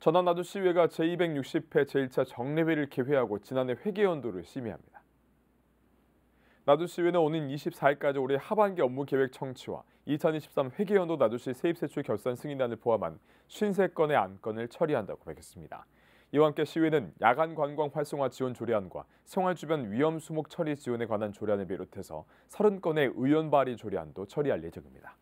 전남 나주 시의회가 제260회 제1차 정례회를 개회하고 지난해 회계연도를 심의합니다. 나주시의회는 오는 24일까지 올해 하반기 업무 계획 청취와 2023 회계연도 나주시 세입세출 결산 승인안을 포함한 53건의 안건을 처리한다고 밝혔습니다. 이와 함께 시위는 야간 관광 활성화 지원 조례안과 생활 주변 위험 수목 처리 지원에 관한 조례안을 비롯해서 30건의 의원 발의 조례안도 처리할 예정입니다.